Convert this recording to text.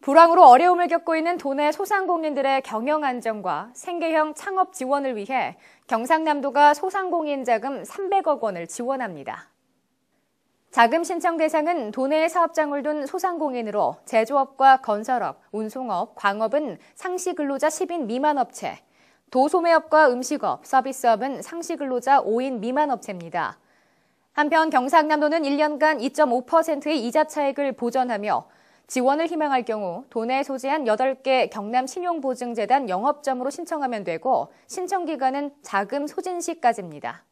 불황으로 어려움을 겪고 있는 도내 소상공인들의 경영 안정과 생계형 창업 지원을 위해 경상남도가 소상공인 자금 300억 원을 지원합니다. 자금 신청 대상은 도내에 사업장을 둔 소상공인으로 제조업과 건설업, 운송업, 광업은 상시 근로자 10인 미만 업체, 도소매업과 음식업, 서비스업은 상시 근로자 5인 미만 업체입니다. 한편 경상남도는 1년간 2.5%의 이자 차액을 보전하며 지원을 희망할 경우 도내에 소재한 8개 경남 신용보증재단 영업점으로 신청하면 되고 신청 기간은 자금 소진 시까지입니다.